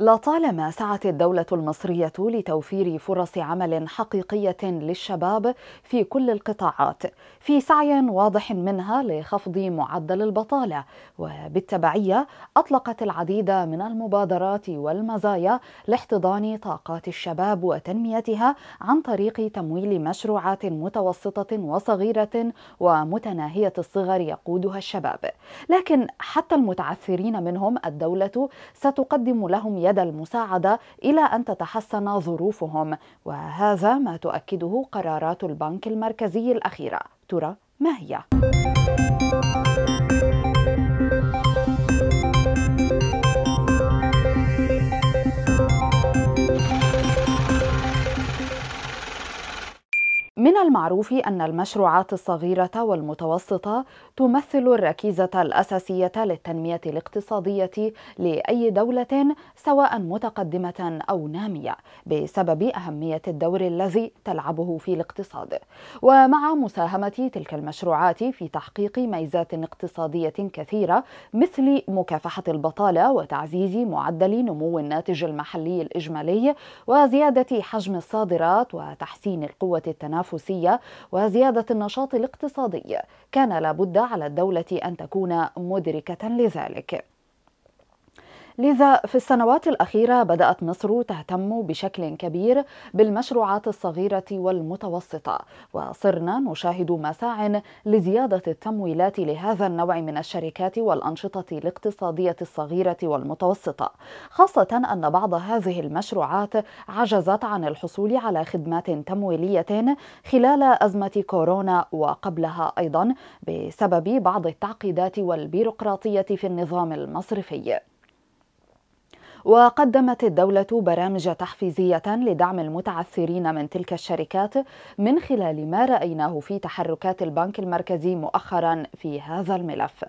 لطالما سعت الدولة المصرية لتوفير فرص عمل حقيقية للشباب في كل القطاعات في سعي واضح منها لخفض معدل البطالة وبالتبعية أطلقت العديد من المبادرات والمزايا لاحتضان طاقات الشباب وتنميتها عن طريق تمويل مشروعات متوسطة وصغيرة ومتناهية الصغر يقودها الشباب لكن حتى المتعثرين منهم الدولة ستقدم لهم يد المساعدة إلى أن تتحسن ظروفهم وهذا ما تؤكده قرارات البنك المركزي الأخيرة ترى ما هي؟ من المعروف أن المشروعات الصغيرة والمتوسطة تمثل الركيزة الأساسية للتنمية الاقتصادية لأي دولة سواء متقدمة أو نامية بسبب أهمية الدور الذي تلعبه في الاقتصاد ومع مساهمة تلك المشروعات في تحقيق ميزات اقتصادية كثيرة مثل مكافحة البطالة وتعزيز معدل نمو الناتج المحلي الإجمالي وزيادة حجم الصادرات وتحسين القوة التنافسية التنافسية وزيادة النشاط الاقتصادي كان لابد على الدولة أن تكون مدركة لذلك لذا في السنوات الأخيرة بدأت مصر تهتم بشكل كبير بالمشروعات الصغيرة والمتوسطة وصرنا نشاهد مساع لزيادة التمويلات لهذا النوع من الشركات والأنشطة الاقتصادية الصغيرة والمتوسطة خاصة أن بعض هذه المشروعات عجزت عن الحصول على خدمات تمويلية خلال أزمة كورونا وقبلها أيضا بسبب بعض التعقيدات والبيروقراطية في النظام المصرفي وقدمت الدولة برامج تحفيزية لدعم المتعثرين من تلك الشركات من خلال ما رأيناه في تحركات البنك المركزي مؤخرا في هذا الملف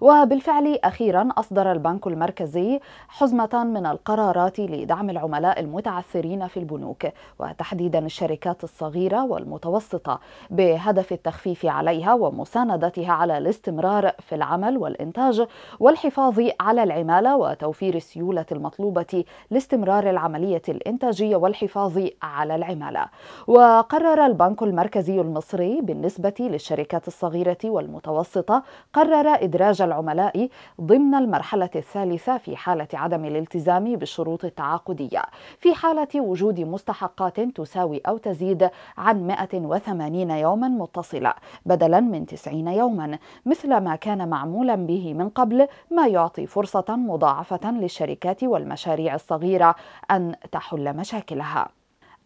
وبالفعل أخيرا أصدر البنك المركزي حزمة من القرارات لدعم العملاء المتعثرين في البنوك وتحديدا الشركات الصغيرة والمتوسطة بهدف التخفيف عليها ومساندتها على الاستمرار في العمل والإنتاج والحفاظ على العمالة وتوفير السيولة المطلوبة المطلوبة لاستمرار العملية الإنتاجية والحفاظ على العمالة وقرر البنك المركزي المصري بالنسبة للشركات الصغيرة والمتوسطة قرر إدراج العملاء ضمن المرحلة الثالثة في حالة عدم الالتزام بالشروط التعاقدية في حالة وجود مستحقات تساوي أو تزيد عن 180 يوما متصلة بدلا من 90 يوما مثل ما كان معمولا به من قبل ما يعطي فرصة مضاعفة للشركات والمتوسطة المشاريع الصغيرة أن تحل مشاكلها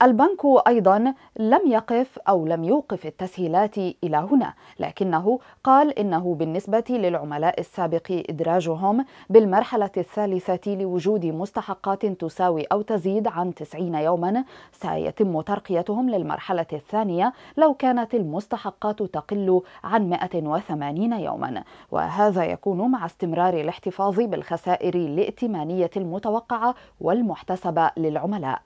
البنك أيضا لم يقف أو لم يوقف التسهيلات إلى هنا لكنه قال إنه بالنسبة للعملاء السابق إدراجهم بالمرحلة الثالثة لوجود مستحقات تساوي أو تزيد عن 90 يوما سيتم ترقيتهم للمرحلة الثانية لو كانت المستحقات تقل عن 180 يوما وهذا يكون مع استمرار الاحتفاظ بالخسائر الائتمانية المتوقعة والمحتسبة للعملاء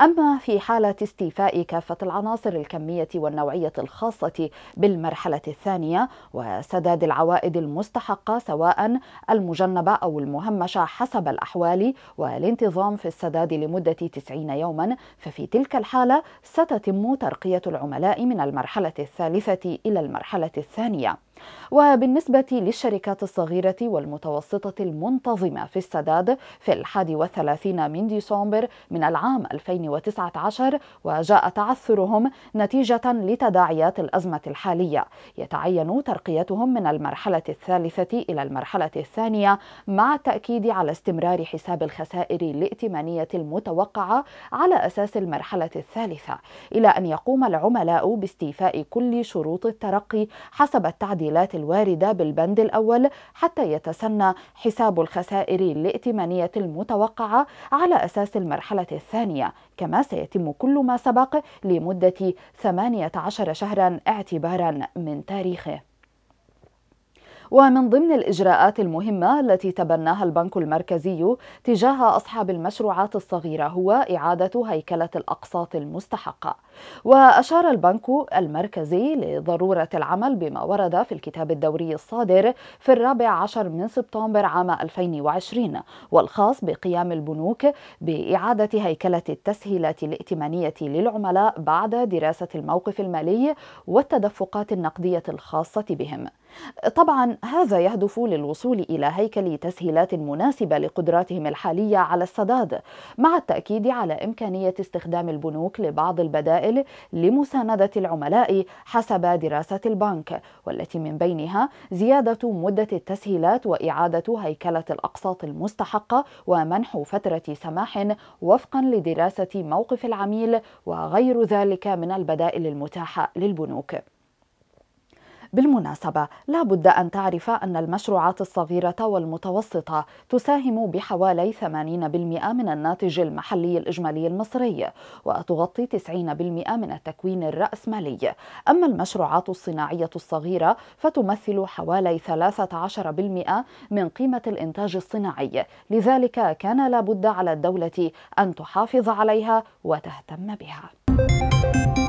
أما في حال حالة استيفاء كافة العناصر الكمية والنوعية الخاصة بالمرحلة الثانية وسداد العوائد المستحقة سواء المجنبة أو المهمشة حسب الأحوال والانتظام في السداد لمدة 90 يوما ففي تلك الحالة ستتم ترقية العملاء من المرحلة الثالثة إلى المرحلة الثانية وبالنسبة للشركات الصغيرة والمتوسطة المنتظمة في السداد في الحادي والثلاثين من ديسمبر من العام 2019 وجاء تعثرهم نتيجة لتداعيات الأزمة الحالية يتعين ترقيتهم من المرحلة الثالثة إلى المرحلة الثانية مع التأكيد على استمرار حساب الخسائر الائتمانية المتوقعة على أساس المرحلة الثالثة إلى أن يقوم العملاء باستيفاء كل شروط الترقي حسب التعديل التعديلات الواردة بالبند الأول حتى يتسنى حساب الخسائر الائتمانية المتوقعة على أساس المرحلة الثانية كما سيتم كل ما سبق لمدة 18 شهرا اعتبارا من تاريخه ومن ضمن الإجراءات المهمة التي تبناها البنك المركزي تجاه أصحاب المشروعات الصغيرة هو إعادة هيكلة الأقساط المستحقة وأشار البنك المركزي لضرورة العمل بما ورد في الكتاب الدوري الصادر في الرابع عشر من سبتمبر عام 2020 والخاص بقيام البنوك بإعادة هيكلة التسهيلات الائتمانية للعملاء بعد دراسة الموقف المالي والتدفقات النقدية الخاصة بهم طبعا هذا يهدف للوصول الى هيكل تسهيلات مناسبه لقدراتهم الحاليه على السداد مع التاكيد على امكانيه استخدام البنوك لبعض البدائل لمسانده العملاء حسب دراسه البنك والتي من بينها زياده مده التسهيلات واعاده هيكله الاقساط المستحقه ومنح فتره سماح وفقا لدراسه موقف العميل وغير ذلك من البدائل المتاحه للبنوك بالمناسبة لا بد أن تعرف أن المشروعات الصغيرة والمتوسطة تساهم بحوالي 80% من الناتج المحلي الإجمالي المصري وتغطي 90% من التكوين الرأسمالي أما المشروعات الصناعية الصغيرة فتمثل حوالي 13% من قيمة الإنتاج الصناعي لذلك كان لابد على الدولة أن تحافظ عليها وتهتم بها